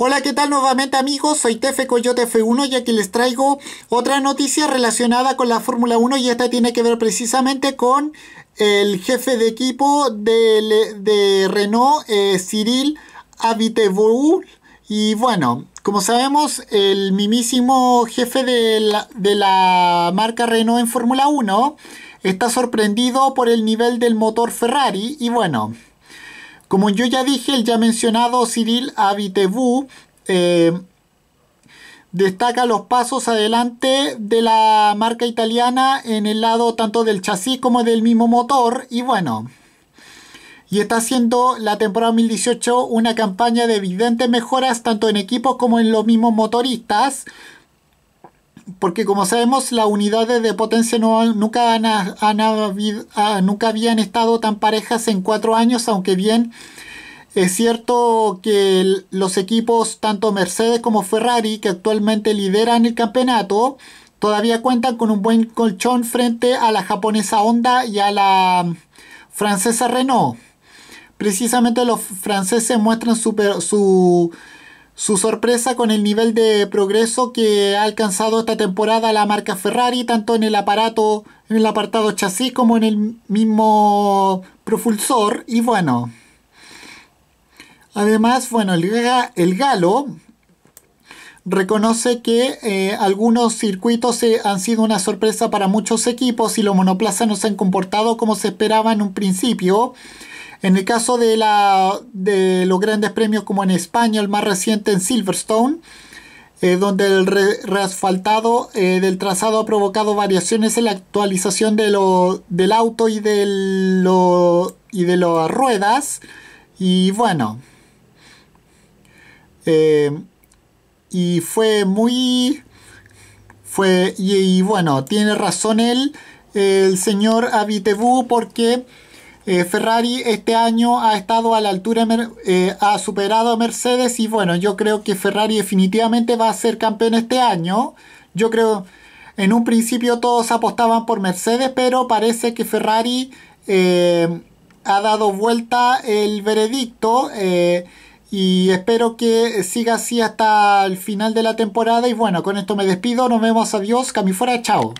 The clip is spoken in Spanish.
Hola, ¿qué tal nuevamente amigos? Soy Tefe Coyote F1 y aquí les traigo otra noticia relacionada con la Fórmula 1 y esta tiene que ver precisamente con el jefe de equipo de, Renault, eh, Cyril Abiteboul. Y bueno, como sabemos, el mimísimo jefe de la, de la marca Renault en Fórmula 1 está sorprendido por el nivel del motor Ferrari y bueno... Como yo ya dije, el ya mencionado Cyril Abitebu eh, destaca los pasos adelante de la marca italiana en el lado tanto del chasis como del mismo motor y bueno y está haciendo la temporada 2018 una campaña de evidentes mejoras tanto en equipos como en los mismos motoristas porque como sabemos las unidades de potencia nunca, ah, nunca habían estado tan parejas en cuatro años, aunque bien es cierto que los equipos, tanto Mercedes como Ferrari, que actualmente lideran el campeonato, todavía cuentan con un buen colchón frente a la japonesa Honda y a la francesa Renault. Precisamente los franceses muestran su su sorpresa con el nivel de progreso que ha alcanzado esta temporada la marca Ferrari, tanto en el aparato, en el apartado chasis como en el mismo propulsor. Y bueno, además, bueno, el, el galo reconoce que eh, algunos circuitos eh, han sido una sorpresa para muchos equipos y los monoplazas no se han comportado como se esperaba en un principio. En el caso de, la, de los grandes premios como en España, el más reciente en Silverstone, eh, donde el reasfaltado eh, del trazado ha provocado variaciones en la actualización de del auto y de, y de las ruedas. Y bueno, eh, y fue muy... Fue, y, bueno, tiene razón él, el señor Abitebú, porque eh, Ferrari este año ha estado a la altura, eh, ha superado a Mercedes y bueno, yo creo que Ferrari definitivamente va a ser campeón este año. Yo creo, en un principio todos apostaban por Mercedes, pero parece que Ferrari eh, ha dado vuelta el veredicto y espero que siga así hasta el final de la temporada. Y bueno, con esto me despido. Nos vemos. Adiós. camifora, Chao.